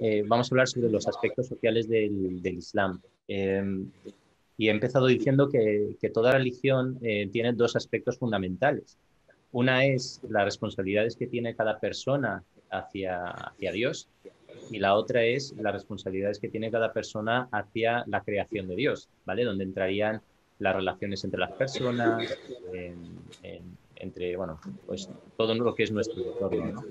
Eh, vamos a hablar sobre los aspectos sociales del, Islam. Em, y he empezado diciendo que, toda religión eh, tiene dos aspectos fundamentales. Una es las responsabilidades que tiene cada persona hacia, Dios y la otra es las responsabilidades que tiene cada persona hacia la creación de Dios, ¿vale? Donde entrarían las relaciones entre las personas, entre, bueno, pues todo lo que es nuestro entorno.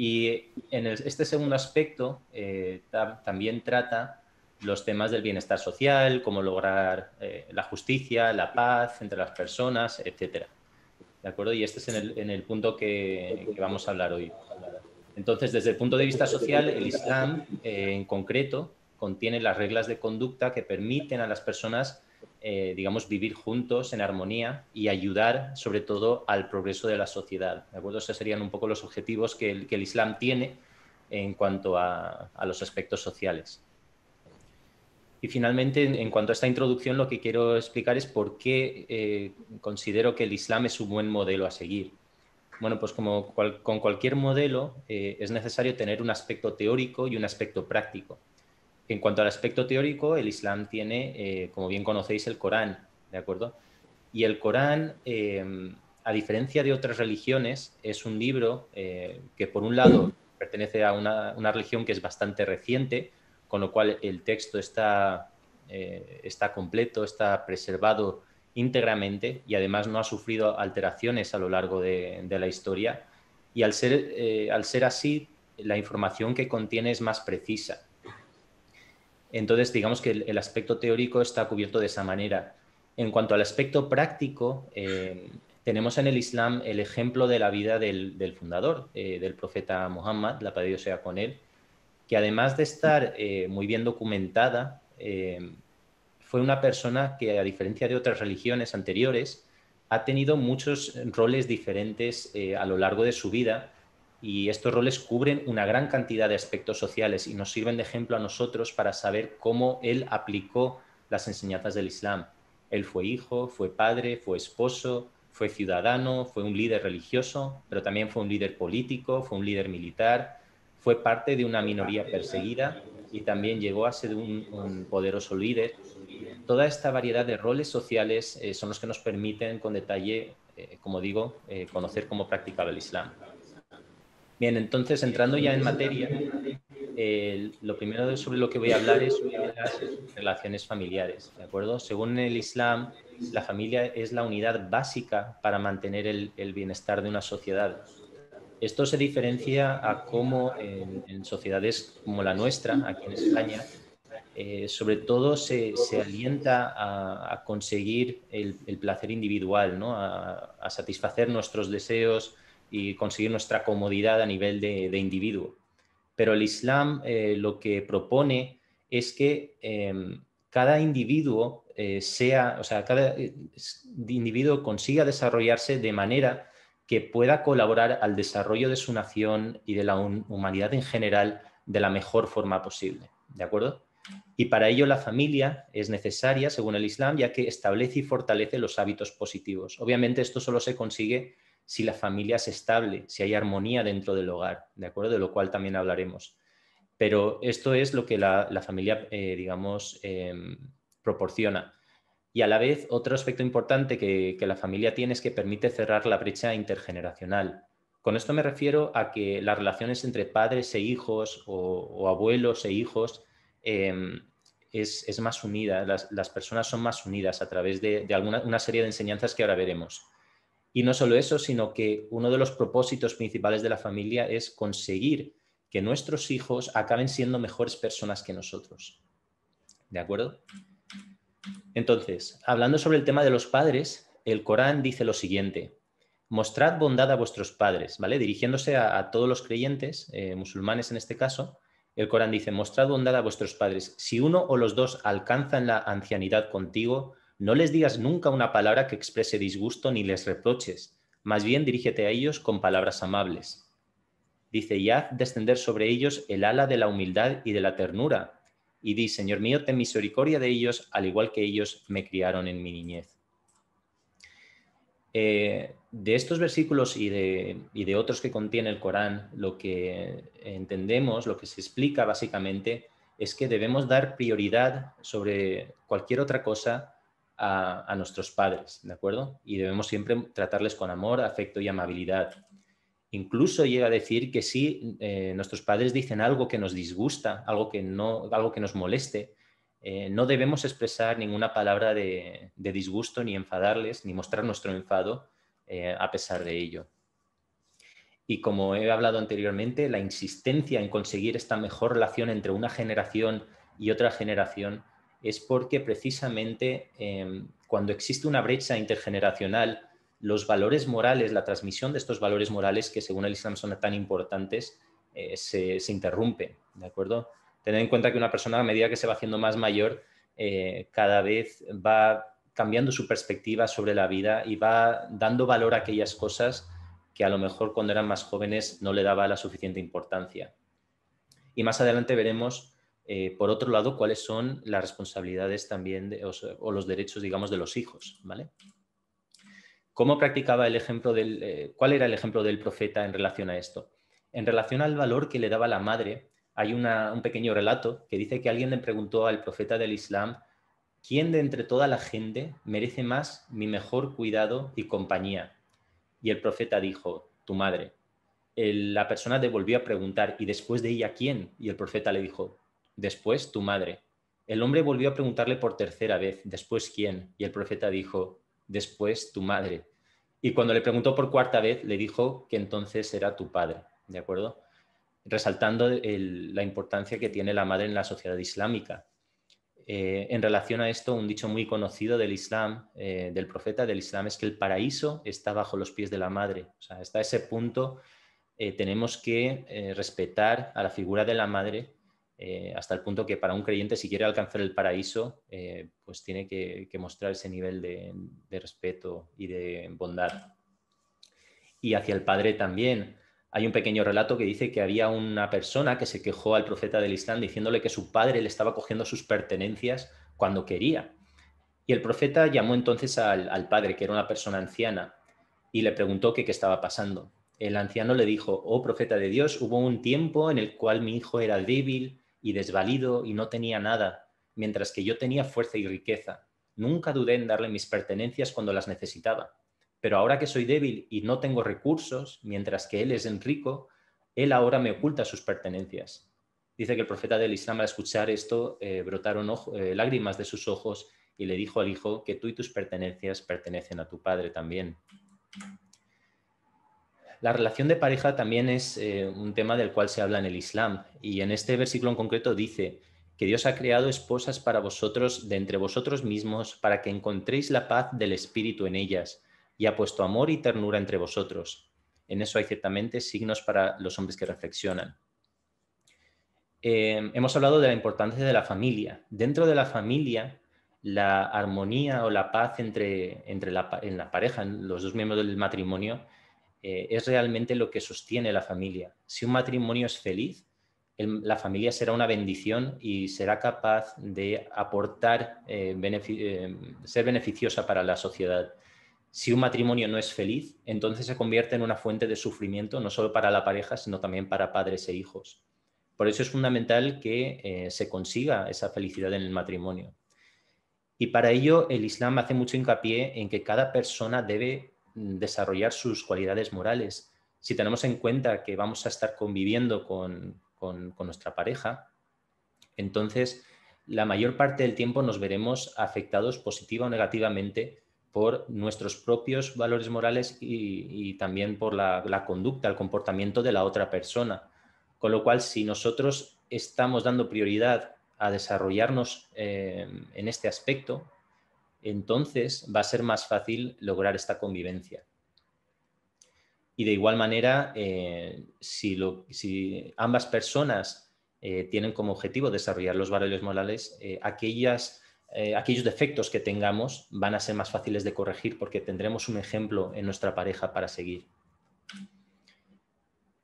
Y en este segundo aspecto eh, también trata los temas del bienestar social, cómo lograr eh, la justicia, la paz entre las personas, etc. ¿De acuerdo? Y este es en el, punto que, vamos a hablar hoy. Entonces, desde el punto de vista social, el Islam eh, en concreto contiene las reglas de conducta que permiten a las personas eh, digamos, vivir juntos en armonía y ayudar sobre todo al progreso de la sociedad. ¿De acuerdo? Esos serían un poco los objetivos que el, Islam tiene en cuanto a, los aspectos sociales. Y finalmente, en, cuanto a esta introducción, lo que quiero explicar es por qué eh, considero que el Islam es un buen modelo a seguir. Bueno, pues como con cualquier modelo eh, es necesario tener un aspecto teórico y un aspecto práctico. En cuanto al aspecto teórico, el Islam tiene, eh, como bien conocéis, el Corán, ¿de acuerdo? Y el Corán, eh, a diferencia de otras religiones, es un libro eh, que, por un lado, pertenece a una, religión que es bastante reciente, con lo cual el texto está, está completo, está preservado íntegramente y además no ha sufrido alteraciones a lo largo de, de la historia. Y al ser, al ser así, la información que contiene es más precisa entonces, digamos que el, aspecto teórico está cubierto de esa manera. En cuanto al aspecto práctico, eh, tenemos en el Islam el ejemplo de la vida del, fundador, eh, del profeta Muhammad, la paz Dios sea con él, que además de estar eh, muy bien documentada, fue una persona que, a diferencia de otras religiones anteriores, ha tenido muchos roles diferentes a lo largo de su vida y estos roles cubren una gran cantidad de aspectos sociales y nos sirven de ejemplo a nosotros para saber cómo él aplicó las enseñanzas del Islam. Él fue hijo, fue padre, fue esposo, fue ciudadano, fue un líder religioso, pero también fue un líder político, fue un líder militar, fue parte de una minoría perseguida y también llegó a ser un, poderoso líder. Toda esta variedad de roles sociales eh, son los que nos permiten con detalle, eh, como digo, eh, conocer cómo practicaba el Islam. Bien, entonces entrando ya en materia, lo primero sobre lo que voy a hablar es sobre las relaciones familiares, ¿de acuerdo? Según el Islam, la familia es la unidad básica para mantener el, bienestar de una sociedad. Esto se diferencia a cómo en, sociedades como la nuestra, aquí en España, eh, sobre todo se, alienta a, conseguir el, placer individual, ¿no? a satisfacer nuestros deseos, y conseguir nuestra comodidad a nivel de, individuo. Pero el Islam eh, lo que propone es que em, cada individuo eh, sea, o sea, cada eh, individuo consiga desarrollarse de manera que pueda colaborar al desarrollo de su nación y de la humanidad en general de la mejor forma posible. ¿De acuerdo? Y para ello la familia es necesaria, según el Islam, ya que establece y fortalece los hábitos positivos. Obviamente esto solo se consigue si la familia es estable, si hay armonía dentro del hogar, ¿de acuerdo? De lo cual también hablaremos. Pero esto es lo que la, familia, eh, digamos, em, proporciona. Y a la vez, otro aspecto importante que, la familia tiene es que permite cerrar la brecha intergeneracional. Con esto me refiero a que las relaciones entre padres e hijos o, abuelos e hijos em, es, más unida, las, personas son más unidas a través de, alguna, una serie de enseñanzas que ahora veremos. Y no solo eso, sino que uno de los propósitos principales de la familia es conseguir que nuestros hijos acaben siendo mejores personas que nosotros. ¿De acuerdo? Entonces, hablando sobre el tema de los padres, el Corán dice lo siguiente. Mostrad bondad a vuestros padres, ¿vale? Dirigiéndose a, todos los creyentes, eh, musulmanes en este caso, el Corán dice, mostrad bondad a vuestros padres. Si uno o los dos alcanzan la ancianidad contigo, no les digas nunca una palabra que exprese disgusto ni les reproches, más bien dirígete a ellos con palabras amables. Dice, y haz descender sobre ellos el ala de la humildad y de la ternura, y di, Señor mío, ten misericordia de ellos, al igual que ellos me criaron en mi niñez. Eh, de estos versículos y de, y de, otros que contiene el Corán, lo que entendemos, lo que se explica básicamente, es que debemos dar prioridad sobre cualquier otra cosa a, nuestros padres, ¿de acuerdo? Y debemos siempre tratarles con amor, afecto y amabilidad. Incluso llega a decir que si eh, nuestros padres dicen algo que nos disgusta, algo que, no, algo que nos moleste, eh, no debemos expresar ninguna palabra de, disgusto, ni enfadarles, ni mostrar nuestro enfado eh, a pesar de ello. Y como he hablado anteriormente, la insistencia en conseguir esta mejor relación entre una generación y otra generación es porque precisamente em, cuando existe una brecha intergeneracional, los valores morales, la transmisión de estos valores morales que según el Islam son tan importantes, eh, se, interrumpe, ¿de acuerdo? Tener en cuenta que una persona a medida que se va haciendo más mayor, eh, cada vez va cambiando su perspectiva sobre la vida y va dando valor a aquellas cosas que a lo mejor cuando eran más jóvenes no le daba la suficiente importancia. Y más adelante veremos eh, por otro lado, cuáles son las responsabilidades también o, los derechos, digamos, de los hijos, ¿vale? ¿Cómo practicaba el ejemplo del, eh, cuál era el ejemplo del profeta en relación a esto? En relación al valor que le daba la madre, hay un pequeño relato que dice que alguien le preguntó al profeta del Islam, ¿quién de entre toda la gente merece más mi mejor cuidado y compañía? Y el profeta dijo, tu madre. la persona devolvió a preguntar, ¿y después de ella quién? Y el profeta le dijo, después tu madre. El hombre volvió a preguntarle por tercera vez, después quién, y el profeta dijo, después tu madre. Y cuando le preguntó por cuarta vez, le dijo que entonces era tu padre, ¿de acuerdo? Resaltando la importancia que tiene la madre en la sociedad islámica. Eh, en relación a esto, un dicho muy conocido del Islam, eh, del profeta del Islam, es que el paraíso está bajo los pies de la madre. O sea, hasta ese punto eh, tenemos que respetar a la figura de la madre eh, hasta el punto que para un creyente, si quiere alcanzar el paraíso, eh, pues tiene que, mostrar ese nivel de, respeto y de bondad. Y hacia el Padre también. Hay un pequeño relato que dice que había una persona que se quejó al profeta del Islam diciéndole que su padre le estaba cogiendo sus pertenencias cuando quería. Y el profeta llamó entonces al, padre, que era una persona anciana, y le preguntó qué estaba pasando. El anciano le dijo, oh profeta de Dios, hubo un tiempo en el cual mi hijo era débil, y desvalido y no tenía nada, mientras que yo tenía fuerza y riqueza. Nunca dudé en darle mis pertenencias cuando las necesitaba. Pero ahora que soy débil y no tengo recursos, mientras que él es rico, él ahora me oculta sus pertenencias. Dice que el profeta del Islam al escuchar esto eh, brotaron eh, lágrimas de sus ojos y le dijo al hijo que tú y tus pertenencias pertenecen a tu padre también. La relación de pareja también es eh, un tema del cual se habla en el Islam y en este versículo en concreto dice que Dios ha creado esposas para vosotros de entre vosotros mismos para que encontréis la paz del espíritu en ellas y ha puesto amor y ternura entre vosotros. En eso hay ciertamente signos para los hombres que reflexionan. Eh, hemos hablado de la importancia de la familia. Dentro de la familia, la armonía o la paz entre, entre la, en la pareja, en los dos miembros del matrimonio, eh, es realmente lo que sostiene la familia. Si un matrimonio es feliz, la familia será una bendición y será capaz de aportar, eh, eh, ser beneficiosa para la sociedad. Si un matrimonio no es feliz, entonces se convierte en una fuente de sufrimiento, no solo para la pareja, sino también para padres e hijos. Por eso es fundamental que se consiga esa felicidad en el matrimonio. Y para ello el Islam hace mucho hincapié en que cada persona debe Mm, desarrollar sus cualidades morales. Si tenemos en cuenta que vamos a estar conviviendo con, nuestra pareja, entonces la mayor parte del tiempo nos veremos afectados positiva o negativamente por nuestros propios valores morales y, también por la, conducta, el comportamiento de la otra persona. Con lo cual, si nosotros estamos dando prioridad a desarrollarnos eh, en este aspecto, entonces va a ser más fácil lograr esta convivencia. Y de igual manera, eh, si, ambas personas eh, tienen como objetivo desarrollar los valores morales, eh, aquellos defectos que tengamos van a ser más fáciles de corregir porque tendremos un ejemplo en nuestra pareja para seguir.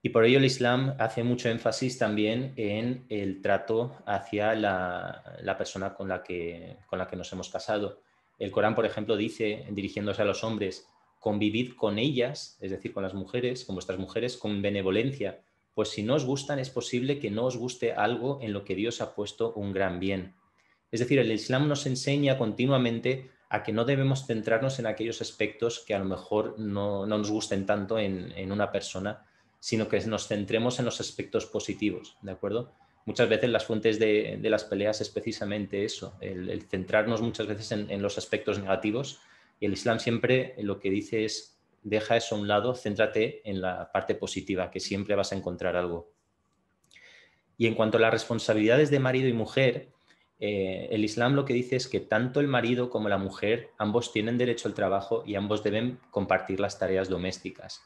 Y por ello el Islam hace mucho énfasis también en el trato hacia la, persona con la, que, nos hemos casado. El Corán, por ejemplo, dice, dirigiéndose a los hombres, convivid con ellas, es decir, con las mujeres, con vuestras mujeres, con benevolencia, pues si no os gustan es posible que no os guste algo en lo que Dios ha puesto un gran bien. Es decir, el Islam nos enseña continuamente a que no debemos centrarnos en aquellos aspectos que a lo mejor no, nos gusten tanto en, una persona, sino que nos centremos en los aspectos positivos, ¿de acuerdo? muchas veces las fuentes de, las peleas es precisamente eso, el, centrarnos muchas veces en, los aspectos negativos. Y el Islam siempre lo que dice es, deja eso a un lado, céntrate en la parte positiva, que siempre vas a encontrar algo. Y en cuanto a las responsabilidades de marido y mujer, eh, el Islam lo que dice es que tanto el marido como la mujer, ambos tienen derecho al trabajo y ambos deben compartir las tareas domésticas.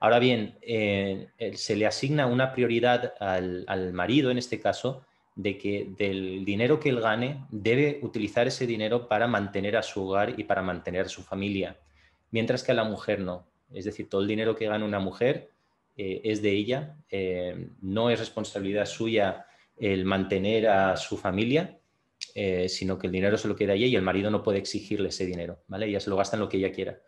Ahora bien, eh, se le asigna una prioridad al, marido, en este caso, de que del dinero que él gane, debe utilizar ese dinero para mantener a su hogar y para mantener a su familia, mientras que a la mujer no. Es decir, todo el dinero que gana una mujer eh, es de ella, eh, no es responsabilidad suya el mantener a su familia, sino que el dinero se lo queda a ella y el marido no puede exigirle ese dinero, ¿vale? Ella se lo gasta en lo que ella quiera.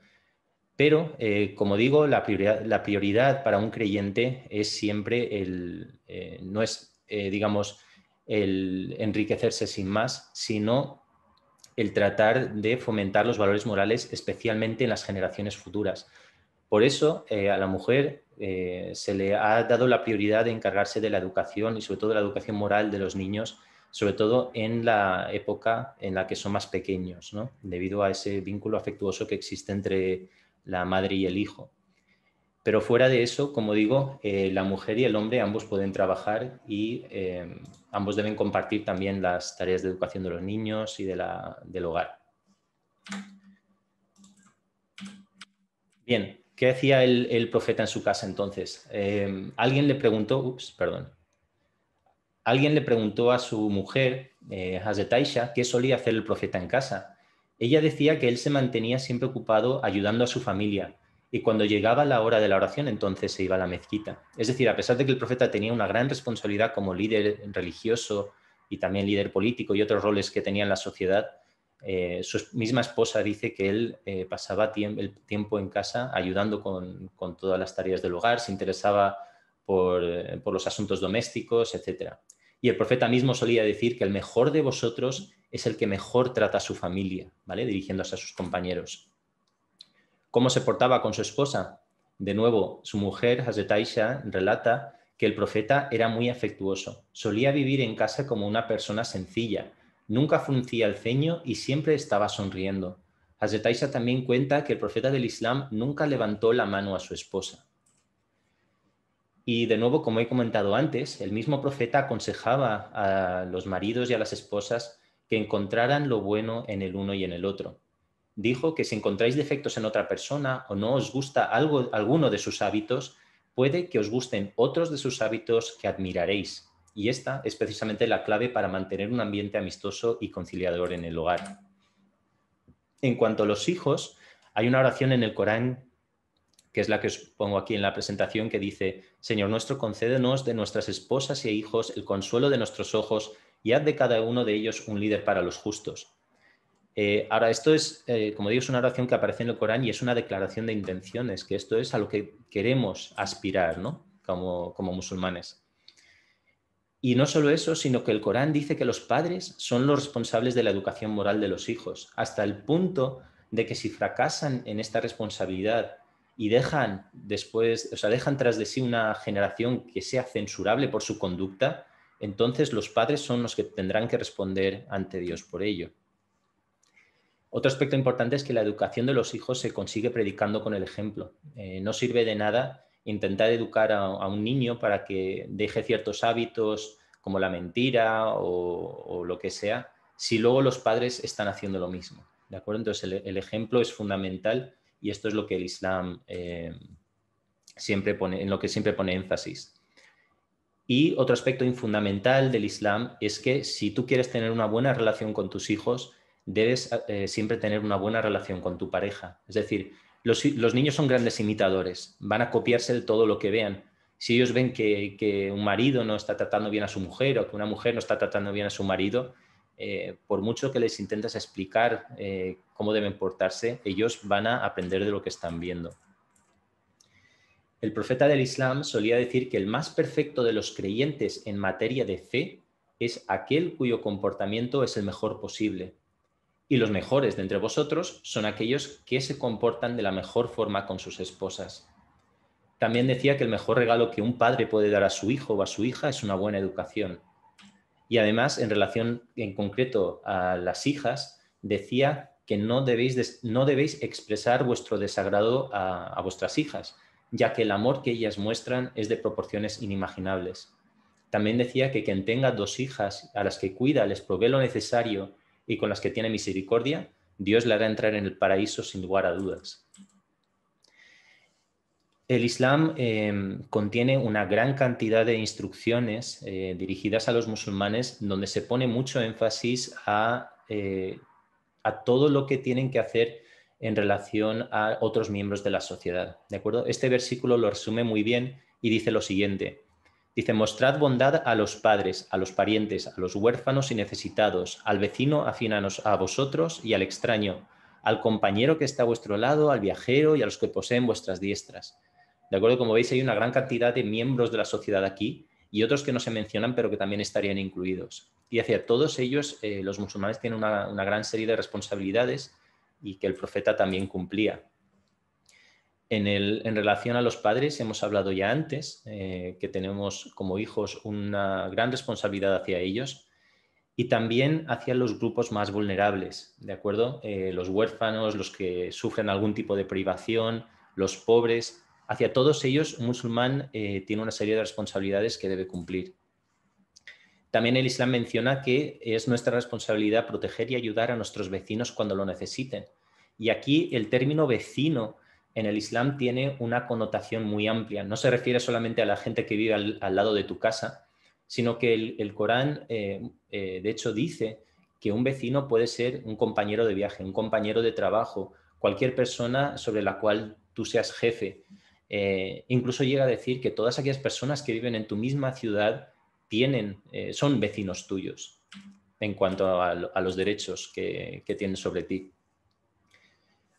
Pero, eh, como digo, la prioridad, la prioridad, para un creyente es siempre el, eh, no es, eh, digamos, el enriquecerse sin más, sino el tratar de fomentar los valores morales, especialmente en las generaciones futuras. Por eso, a la mujer se le ha dado la prioridad de encargarse de la educación y sobre todo de la educación moral de los niños, sobre todo en la época en la que son más pequeños, debido a ese vínculo afectuoso que existe entre la madre y el hijo. Pero fuera de eso, como digo, eh, la mujer y el hombre ambos pueden trabajar y eh, ambos deben compartir también las tareas de educación de los niños y de del hogar. Bien, ¿qué hacía el, profeta en su casa entonces? Eh, alguien le preguntó, perdón, alguien le preguntó a su mujer, Hazetaisha, qué solía hacer el profeta en casa. Ella decía que él se mantenía siempre ocupado ayudando a su familia y cuando llegaba la hora de la oración entonces se iba a la mezquita. Es decir, a pesar de que el profeta tenía una gran responsabilidad como líder religioso y también líder político y otros roles que tenía en la sociedad, eh, su misma esposa dice que él eh, pasaba el tiempo en casa ayudando con, con, todas las tareas del hogar, se interesaba por, eh, por los asuntos domésticos, etc. Y el profeta mismo solía decir que el mejor de vosotros es el que mejor trata a su familia, ¿vale? Dirigiéndose a sus compañeros. ¿Cómo se portaba con su esposa? De nuevo, su mujer, Hazet Aisha, relata que el profeta era muy afectuoso. Solía vivir en casa como una persona sencilla. Nunca fruncía el ceño y siempre estaba sonriendo. Hazet Aisha también cuenta que el profeta del Islam nunca levantó la mano a su esposa. Y de nuevo, como he comentado antes, el mismo profeta aconsejaba a los maridos y a las esposas que encontraran lo bueno en el uno y en el otro. Dijo que si encontráis defectos en otra persona o no os gusta algo, alguno de sus hábitos, puede que os gusten otros de sus hábitos que admiraréis. Y esta es precisamente la clave para mantener un ambiente amistoso y conciliador en el hogar. En cuanto a los hijos, hay una oración en el Corán que es la que os pongo aquí en la presentación, que dice, Señor nuestro, concédenos de nuestras esposas y hijos el consuelo de nuestros ojos y haz de cada uno de ellos un líder para los justos. Eh, ahora, esto es, eh, como digo, es una oración que aparece en el Corán y es una declaración de intenciones, que esto es a lo que queremos aspirar, ¿no? Como, musulmanes. Y no solo eso, sino que el Corán dice que los padres son los responsables de la educación moral de los hijos, hasta el punto de que si fracasan en esta responsabilidad y dejan después, o dejan tras de sí una generación que sea censurable por su conducta, entonces los padres son los que tendrán que responder ante Dios por ello. Otro aspecto importante es que la educación de los hijos se consigue predicando con el ejemplo. Eh, no sirve de nada intentar educar a, un niño para que deje ciertos hábitos como la mentira o, lo que sea, si luego los padres están haciendo lo mismo. ¿De acuerdo? Entonces el, ejemplo es fundamental y esto es lo que el Islam eh, en lo que siempre pone énfasis. Y otro aspecto fundamental del Islam es que si tú quieres tener una buena relación con tus hijos, debes eh, siempre tener una buena relación con tu pareja. Es decir, los, niños son grandes imitadores, van a copiarse de todo lo que vean. Si ellos ven que, un marido no está tratando bien a su mujer o que una mujer no está tratando bien a su marido, eh, por mucho que les intentes explicar eh, cómo deben portarse, ellos van a aprender de lo que están viendo el profeta del Islam solía decir que el más perfecto de los creyentes en materia de fe es aquel cuyo comportamiento es el mejor posible. Y los mejores de entre vosotros son aquellos que se comportan de la mejor forma con sus esposas. También decía que el mejor regalo que un padre puede dar a su hijo o a su hija es una buena educación. Y además, en relación en concreto a las hijas, decía que no debéis, expresar vuestro desagrado a vuestras hijas, ya que el amor que ellas muestran es de proporciones inimaginables. También decía que quien tenga dos hijas a las que cuida, les provee lo necesario y con las que tiene misericordia, Dios le hará entrar en el paraíso sin lugar a dudas. El Islam eh, contiene una gran cantidad de instrucciones eh, dirigidas a los musulmanes donde se pone mucho énfasis a, eh, a todo lo que tienen que hacer en relación a otros miembros de la sociedad. ¿De acuerdo? Este versículo lo resume muy bien y dice lo siguiente. Dice, mostrad bondad a los padres, a los parientes, a los huérfanos y necesitados, al vecino afínanos a vosotros y al extraño, al compañero que está a vuestro lado, al viajero y a los que poseen vuestras diestras. ¿De acuerdo? Como veis, hay una gran cantidad de miembros de la sociedad aquí y otros que no se mencionan, pero que también estarían incluidos. Y hacia todos ellos, eh, los musulmanes tienen una gran serie de responsabilidades y que el profeta también cumplía. En, el, en relación a los padres, hemos hablado ya antes eh, que tenemos como hijos una gran responsabilidad hacia ellos y también hacia los grupos más vulnerables, ¿de acuerdo? Eh, los huérfanos, los que sufren algún tipo de privación, los pobres, hacia todos ellos un musulmán eh, tiene una serie de responsabilidades que debe cumplir. También el Islam menciona que es nuestra responsabilidad proteger y ayudar a nuestros vecinos cuando lo necesiten. Y aquí el término vecino en el Islam tiene una connotación muy amplia. No se refiere solamente a la gente que vive al, lado de tu casa, sino que el, Corán, eh, eh, de hecho, dice que un vecino puede ser un compañero de viaje, un compañero de trabajo, cualquier persona sobre la cual tú seas jefe. Eh, incluso llega a decir que todas aquellas personas que viven en tu misma ciudad tienen, eh, son vecinos tuyos en cuanto a, los derechos que, tienen sobre ti.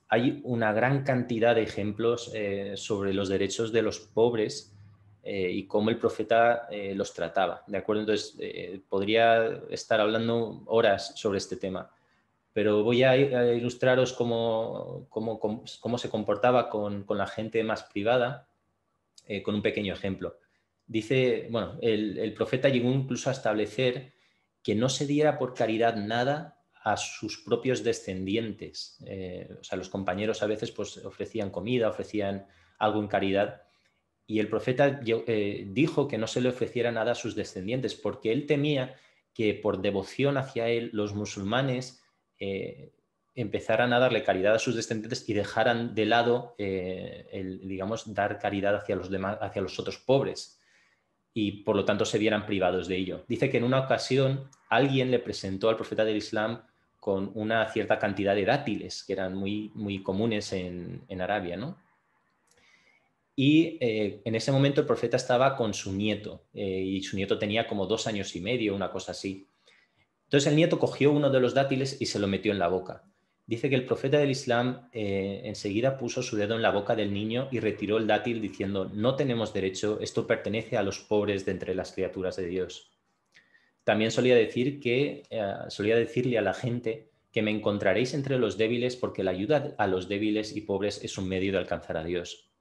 Hay una gran cantidad de ejemplos eh, sobre los derechos de los pobres eh, y cómo el profeta los trataba. ¿De acuerdo? Entonces, podría estar hablando horas sobre este tema, pero voy a, ilustraros cómo, se comportaba con, la gente más privada con un pequeño ejemplo dice, bueno, el, profeta llegó incluso a establecer que no se diera por caridad nada a sus propios descendientes. Eh, o sea, los compañeros a veces pues, ofrecían comida, ofrecían algo en caridad. Y el profeta eh, dijo que no se le ofreciera nada a sus descendientes, porque él temía que por devoción hacia él los musulmanes eh, empezaran a darle caridad a sus descendientes y dejaran de lado digamos, dar caridad hacia los, hacia los otros pobres y por lo tanto se vieran privados de ello. Dice que en una ocasión alguien le presentó al profeta del Islam con una cierta cantidad de dátiles que eran muy, muy comunes en, Arabia, ¿no? Y eh, en ese momento el profeta estaba con su nieto eh, y su nieto tenía como dos años y medio, una cosa así. Entonces el nieto cogió uno de los dátiles y se lo metió en la boca dice que el profeta del Islam eh, enseguida puso su dedo en la boca del niño y retiró el dátil diciendo, no tenemos derecho, esto pertenece a los pobres de entre las criaturas de Dios. También solía, decir que, eh, solía decirle a la gente que me encontraréis entre los débiles porque la ayuda a los débiles y pobres es un medio de alcanzar a Dios.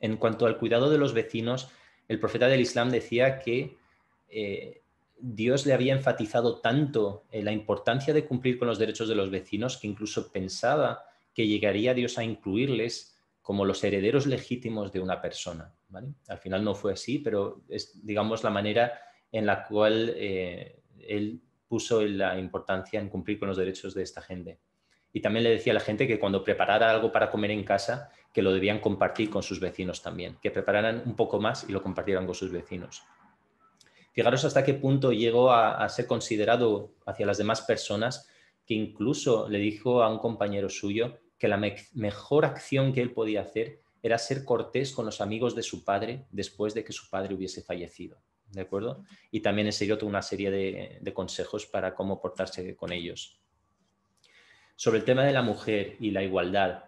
En cuanto al cuidado de los vecinos, el profeta del Islam decía que eh, Dios le había enfatizado tanto la importancia de cumplir con los derechos de los vecinos que incluso pensaba que llegaría Dios a incluirles como los herederos legítimos de una persona. Al final no fue así, pero es, digamos, la manera en la cual eh, él puso la importancia en cumplir con los derechos de esta gente. Y también le decía a la gente que cuando preparara algo para comer en casa, que lo debían compartir con sus vecinos también, que prepararan un poco más y lo compartieran con sus vecinos. Fijaros hasta qué punto llegó a, ser considerado hacia las demás personas que incluso le dijo a un compañero suyo que la mejor acción que él podía hacer era ser cortés con los amigos de su padre después de que su padre hubiese fallecido. ¿De acuerdo? Y también enseñó toda una serie de, consejos para cómo portarse con ellos. Sobre el tema de la mujer y la igualdad,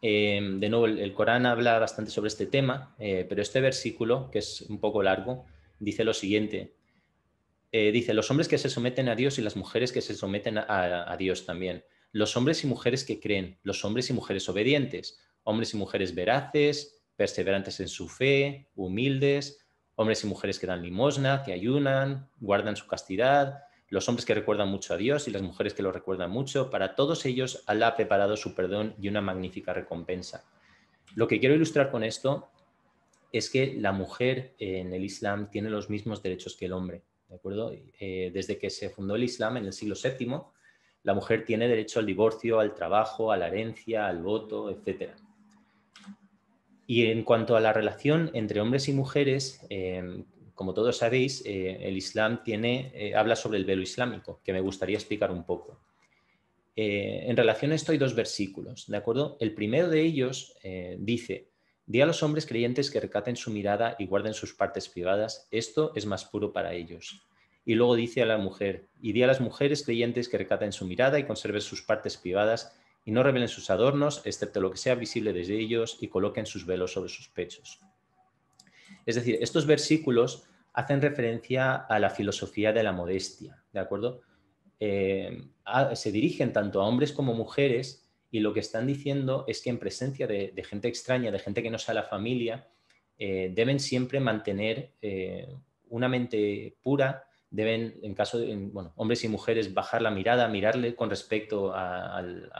eh, de nuevo, el, Corán habla bastante sobre este tema, eh, pero este versículo, que es un poco largo, dice lo siguiente. Eh, dice, los hombres que se someten a Dios y las mujeres que se someten a, Dios también. Los hombres y mujeres que creen, los hombres y mujeres obedientes, hombres y mujeres veraces, perseverantes en su fe, humildes, hombres y mujeres que dan limosna, que ayunan, guardan su castidad, los hombres que recuerdan mucho a Dios y las mujeres que lo recuerdan mucho, para todos ellos Allah ha preparado su perdón y una magnífica recompensa. Lo que quiero ilustrar con esto es que la mujer en el Islam tiene los mismos derechos que el hombre. ¿De acuerdo? Eh, desde que se fundó el Islam en el siglo VII, la mujer tiene derecho al divorcio, al trabajo, a la herencia, al voto, etc. Y en cuanto a la relación entre hombres y mujeres, em, como todos sabéis, eh, el Islam tiene, eh, habla sobre el velo islámico, que me gustaría explicar un poco. en relación a esto hay dos versículos, ¿de acuerdo? El primero de ellos dice, Di a los hombres creyentes que recaten su mirada y guarden sus partes privadas, esto es más puro para ellos. Y luego dice a la mujer, y di a las mujeres creyentes que recaten su mirada y conserven sus partes privadas, y no revelen sus adornos, excepto lo que sea visible desde ellos, y coloquen sus velos sobre sus pechos. Es decir, estos versículos hacen referencia a la filosofía de la modestia, ¿de acuerdo? Eh, se dirigen tanto a hombres como mujeres y lo que están diciendo es que en presencia de, gente extraña, de gente que no sea la familia, eh, deben siempre mantener eh, una mente pura, deben, en caso de hombres y mujeres, bajar la mirada, mirarle con respecto al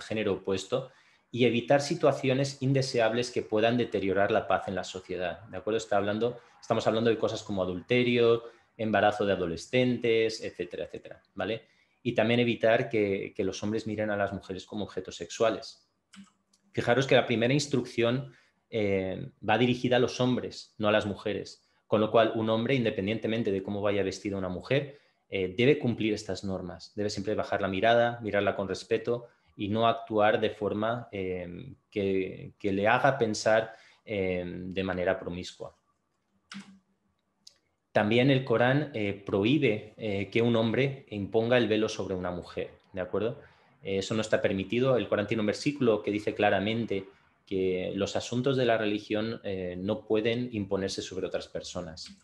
género opuesto y evitar situaciones indeseables que puedan deteriorar la paz en la sociedad. ¿De acuerdo? Está hablando, estamos hablando de cosas como adulterio, embarazo de adolescentes, etcétera, etcétera. ¿Vale? y también evitar que, los hombres miren a las mujeres como objetos sexuales. Fijaros que la primera instrucción eh, va dirigida a los hombres, no a las mujeres, con lo cual un hombre, independientemente de cómo vaya vestida una mujer, eh, debe cumplir estas normas, debe siempre bajar la mirada, mirarla con respeto y no actuar de forma eh, que, le haga pensar de manera promiscua. También el Corán eh, prohíbe eh, que un hombre imponga el velo sobre una mujer, ¿de acuerdo? Eh, eso no está permitido. El Corán tiene un versículo que dice claramente que los asuntos de la religión no pueden imponerse sobre otras personas.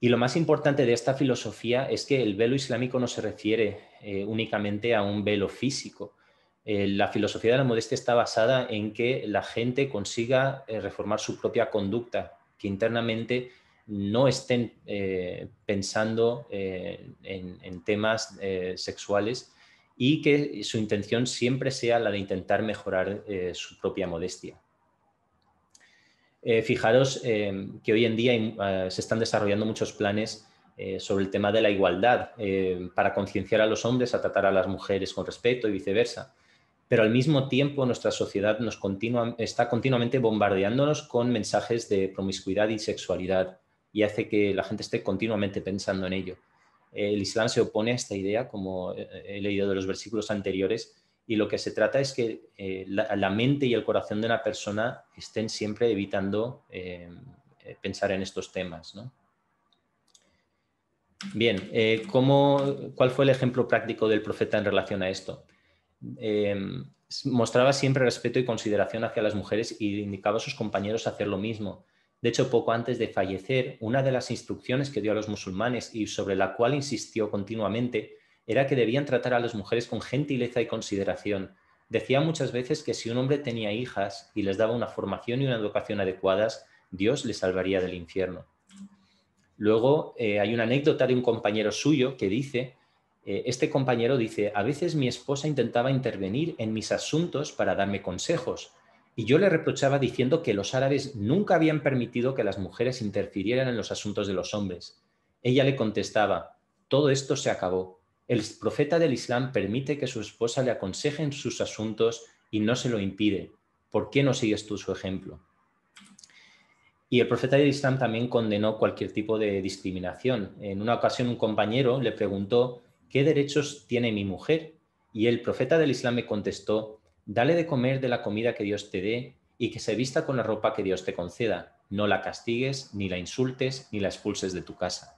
Y lo más importante de esta filosofía es que el velo islámico no se refiere únicamente a un velo físico. la filosofía de la modestia está basada en que la gente consiga reformar su propia conducta, que internamente no estén eh, pensando eh, en, temas eh, sexuales y que su intención siempre sea la de intentar mejorar su propia modestia. fijaros que hoy en día se están desarrollando muchos planes sobre el tema de la igualdad para concienciar a los hombres a tratar a las mujeres con respeto y viceversa pero al mismo tiempo nuestra sociedad nos está continuamente bombardeándonos con mensajes de promiscuidad y sexualidad y hace que la gente esté continuamente pensando en ello. El Islam se opone a esta idea, como eh, eh, he leído de los versículos anteriores, y lo que se trata es que eh, la, mente y el corazón de una persona estén siempre evitando pensar en estos temas. Bien, ¿cuál fue el ejemplo práctico del profeta en relación a esto? mostraba siempre respeto y consideración hacia las mujeres y indicaba a sus compañeros hacer lo mismo. De hecho, poco antes de fallecer, una de las instrucciones que dio a los musulmanes y sobre la cual insistió continuamente era que debían tratar a las mujeres con gentileza y consideración. Decía muchas veces que si un hombre tenía hijas y les daba una formación y una educación adecuadas, Dios les salvaría del infierno. Luego eh, hay una anécdota de un compañero suyo que dice, eh, este compañero dice, a veces mi esposa intentaba intervenir en mis asuntos para darme consejos, y yo le reprochaba diciendo que los árabes nunca habían permitido que las mujeres interfirieran en los asuntos de los hombres. Ella le contestaba, todo esto se acabó. El profeta del Islam permite que su esposa le aconseje en sus asuntos y no se lo impide. ¿Por qué no sigues tú su ejemplo? Y el profeta del Islam también condenó cualquier tipo de discriminación. En una ocasión un compañero le preguntó, ¿qué derechos tiene mi mujer? Y el profeta del Islam me contestó, Dale de comer de la comida que Dios te dé y que se vista con la ropa que Dios te conceda. No la castigues, ni la insultes, ni la expulses de tu casa.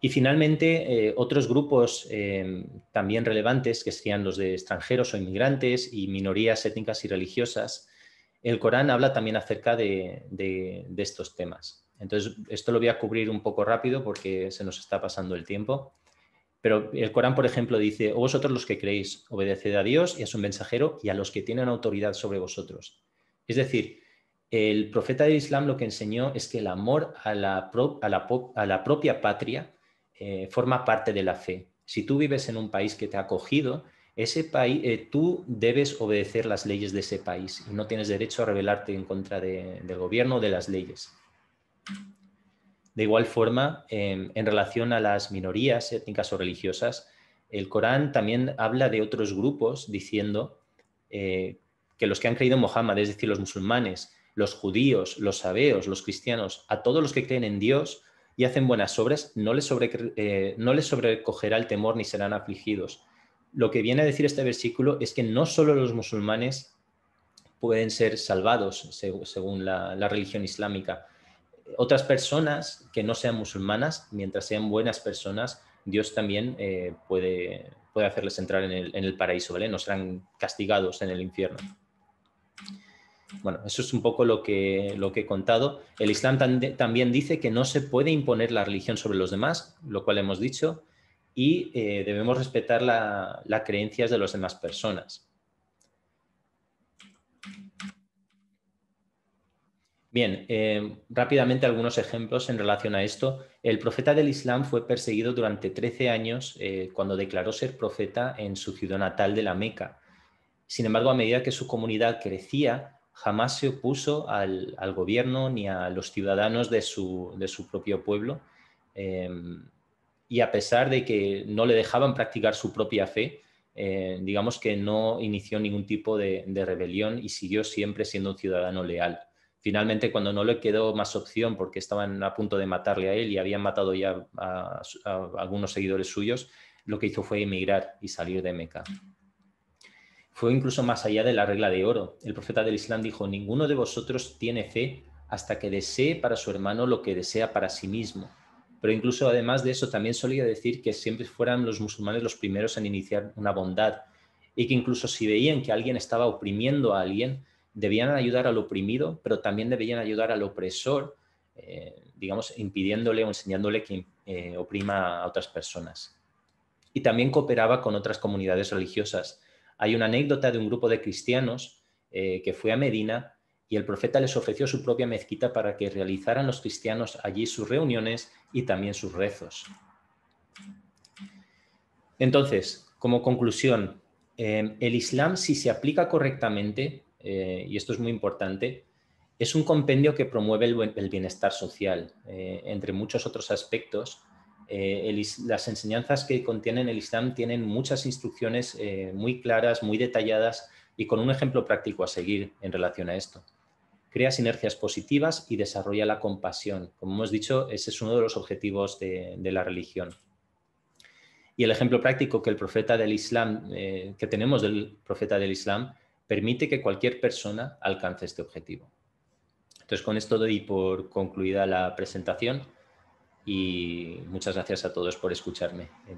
Y finalmente, eh, otros grupos eh, también relevantes, que serían los de extranjeros o inmigrantes y minorías étnicas y religiosas, el Corán habla también acerca de, de estos temas. Entonces, esto lo voy a cubrir un poco rápido porque se nos está pasando el tiempo. Pero el Corán, por ejemplo, dice, o oh, vosotros los que creéis, obedeced a Dios y a su mensajero y a los que tienen autoridad sobre vosotros. Es decir, el profeta de Islam lo que enseñó es que el amor a la, propia patria eh, forma parte de la fe. Si tú vives en un país que te ha acogido, ese país, eh, tú debes obedecer las leyes de ese país y no tienes derecho a rebelarte en contra del gobierno o de las leyes. De igual forma, en, relación a las minorías étnicas o religiosas, el Corán también habla de otros grupos diciendo eh, que los que han creído en Mohammed, es decir, los musulmanes, los judíos, los sabeos, los cristianos, a todos los que creen en Dios y hacen buenas obras, eh, no les, sobrecogerá el temor ni serán afligidos. Lo que viene a decir este versículo es que no solo los musulmanes pueden ser salvados, según la religión islámica, otras personas que no sean musulmanas, mientras sean buenas personas, Dios también eh, puede, hacerles entrar en el, paraíso, ¿vale? No serán castigados en el infierno. Bueno, eso es un poco lo que, lo que he contado. El Islam también dice que no se puede imponer la religión sobre los demás, lo cual hemos dicho, y eh, debemos respetar las creencias de las demás personas. Bien, em, rápidamente algunos ejemplos en relación a esto. El profeta del Islam fue perseguido durante 13 años eh, cuando declaró ser profeta en su ciudad natal de la Meca. Sin embargo, a medida que su comunidad crecía, jamás se opuso al, gobierno ni a los ciudadanos de su, propio pueblo. Em, y a pesar de que no le dejaban practicar su propia fe, eh, digamos que no inició ningún tipo de rebelión y siguió siempre siendo un ciudadano leal. Finalmente, cuando no le quedó más opción porque estaban a punto de matarle a él y habían matado ya a, algunos seguidores suyos, lo que hizo fue emigrar y salir de Meca. Fue incluso más allá de la regla de oro. El profeta del Islam dijo, ninguno de vosotros tiene fe hasta que desee para su hermano lo que desea para sí mismo. Pero incluso además de eso también solía decir que siempre fueran los musulmanes los primeros en iniciar una bondad y que incluso si veían que alguien estaba oprimiendo a alguien, debían ayudar al oprimido, pero también debían ayudar al opresor, eh, digamos, impidiéndole o enseñándole que eh, oprima a otras personas. Y también cooperaba con otras comunidades religiosas. Hay una anécdota de un grupo de cristianos eh, que fue a Medina y el profeta les ofreció su propia mezquita para que realizaran los cristianos allí sus reuniones y también sus rezos. Entonces, como conclusión, el Islam, si se aplica correctamente, eh, y esto es muy importante, es un compendio que promueve el, bienestar social, eh, entre muchos otros aspectos. Eh, las enseñanzas que contienen el Islam tienen muchas instrucciones muy claras, muy detalladas y con un ejemplo práctico a seguir en relación a esto. Crea sinergias positivas y desarrolla la compasión. Como hemos dicho, ese es uno de los objetivos de, de la religión. Y el ejemplo práctico que el profeta del Islam, que tenemos del profeta del Islam, permite que cualquier persona alcance este objetivo. Entonces, con esto doy por concluida la presentación y muchas gracias a todos por escucharme.